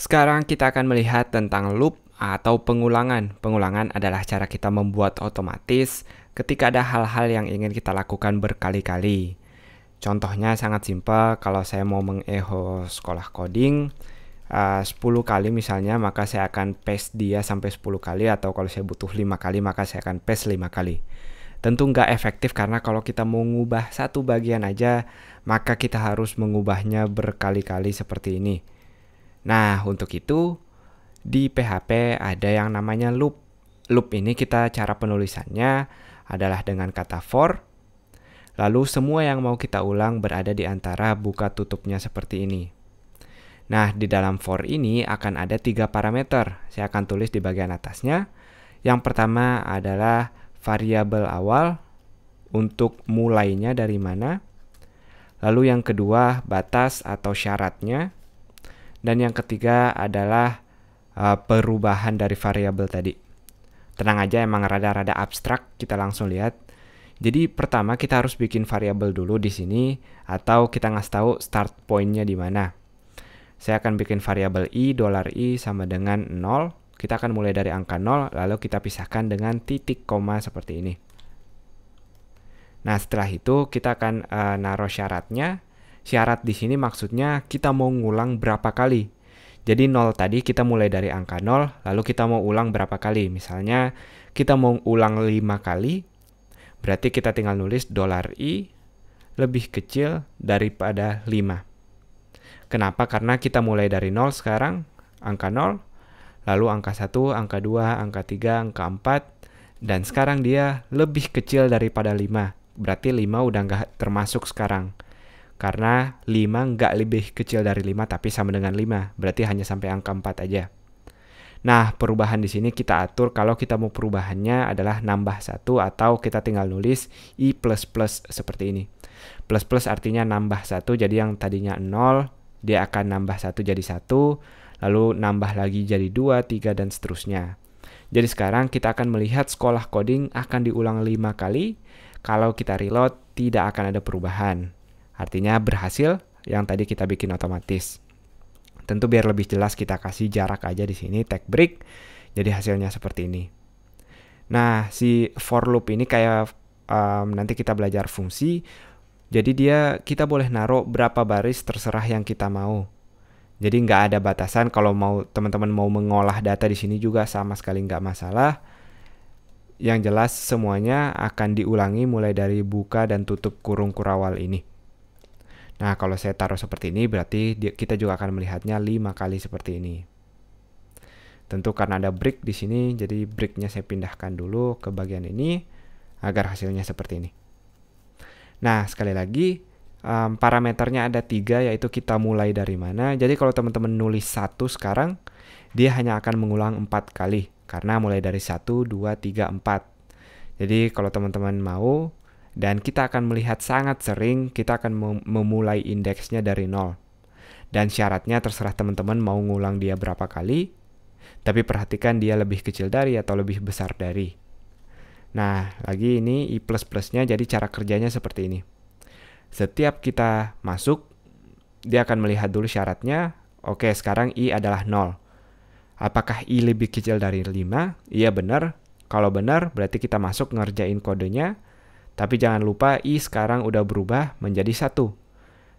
Sekarang kita akan melihat tentang loop atau pengulangan. Pengulangan adalah cara kita membuat otomatis ketika ada hal-hal yang ingin kita lakukan berkali-kali. Contohnya sangat simpel, kalau saya mau mengeho sekolah coding eh, uh, 10 kali misalnya, maka saya akan paste dia sampai 10 kali atau kalau saya butuh 5 kali, maka saya akan paste 5 kali. Tentu nggak efektif karena kalau kita mau mengubah satu bagian aja, maka kita harus mengubahnya berkali-kali seperti ini. Nah, untuk itu di PHP ada yang namanya loop. Loop ini kita cara penulisannya adalah dengan kata for. Lalu semua yang mau kita ulang berada di antara buka tutupnya seperti ini. Nah, di dalam for ini akan ada tiga parameter. Saya akan tulis di bagian atasnya. Yang pertama adalah variabel awal untuk mulainya dari mana. Lalu yang kedua batas atau syaratnya. Dan yang ketiga adalah uh, perubahan dari variabel tadi. Tenang aja emang rada-rada abstrak, kita langsung lihat. Jadi pertama kita harus bikin variabel dulu di sini atau kita ngasih tahu start pointnya di mana. Saya akan bikin variabel i dolar i sama dengan 0. Kita akan mulai dari angka 0 lalu kita pisahkan dengan titik koma seperti ini. Nah, setelah itu kita akan uh, naruh syaratnya Syarat di sini maksudnya kita mau ngulang berapa kali. Jadi 0 tadi kita mulai dari angka 0, lalu kita mau ulang berapa kali. Misalnya kita mau ulang 5 kali, berarti kita tinggal nulis dolar $i lebih kecil daripada 5. Kenapa? Karena kita mulai dari 0 sekarang, angka 0, lalu angka 1, angka 2, angka 3, angka 4, dan sekarang dia lebih kecil daripada 5. Berarti 5 udah nggak termasuk sekarang. Karena 5 nggak lebih kecil dari 5 tapi sama dengan 5. Berarti hanya sampai angka 4 aja. Nah, perubahan di sini kita atur kalau kita mau perubahannya adalah nambah 1 atau kita tinggal nulis i++ seperti ini. Plus plus artinya nambah 1 jadi yang tadinya 0 dia akan nambah 1 jadi 1, lalu nambah lagi jadi 2, 3 dan seterusnya. Jadi sekarang kita akan melihat sekolah coding akan diulang 5 kali. Kalau kita reload tidak akan ada perubahan. Artinya berhasil yang tadi kita bikin otomatis. Tentu biar lebih jelas kita kasih jarak aja di sini tag break. Jadi hasilnya seperti ini. Nah, si for loop ini kayak um, nanti kita belajar fungsi. Jadi dia kita boleh naruh berapa baris terserah yang kita mau. Jadi nggak ada batasan kalau mau teman-teman mau mengolah data di sini juga sama sekali nggak masalah. Yang jelas semuanya akan diulangi mulai dari buka dan tutup kurung kurawal ini. Nah, kalau saya taruh seperti ini berarti kita juga akan melihatnya lima kali seperti ini. Tentu karena ada break di sini, jadi breaknya saya pindahkan dulu ke bagian ini agar hasilnya seperti ini. Nah, sekali lagi um, parameternya ada tiga yaitu kita mulai dari mana. Jadi kalau teman-teman nulis satu sekarang, dia hanya akan mengulang empat kali karena mulai dari satu, dua, tiga, empat. Jadi kalau teman-teman mau dan kita akan melihat sangat sering kita akan memulai indeksnya dari nol. Dan syaratnya terserah teman-teman mau ngulang dia berapa kali, tapi perhatikan dia lebih kecil dari atau lebih besar dari. Nah, lagi ini I++-nya jadi cara kerjanya seperti ini. Setiap kita masuk, dia akan melihat dulu syaratnya. Oke, sekarang I adalah 0. Apakah I lebih kecil dari 5? Iya benar. Kalau benar, berarti kita masuk ngerjain kodenya. Tapi jangan lupa i sekarang udah berubah menjadi satu.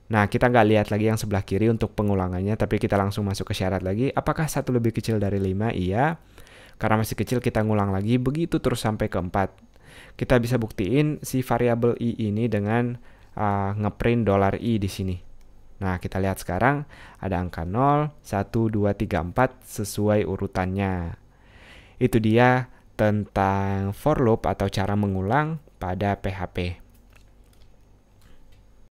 Nah, kita nggak lihat lagi yang sebelah kiri untuk pengulangannya, tapi kita langsung masuk ke syarat lagi. Apakah satu lebih kecil dari 5? Iya. Karena masih kecil kita ngulang lagi, begitu terus sampai ke 4. Kita bisa buktiin si variabel i ini dengan uh, ngeprint dolar $i di sini. Nah, kita lihat sekarang ada angka 0, 1, 2, 3, 4 sesuai urutannya. Itu dia tentang for loop atau cara mengulang pada PHP.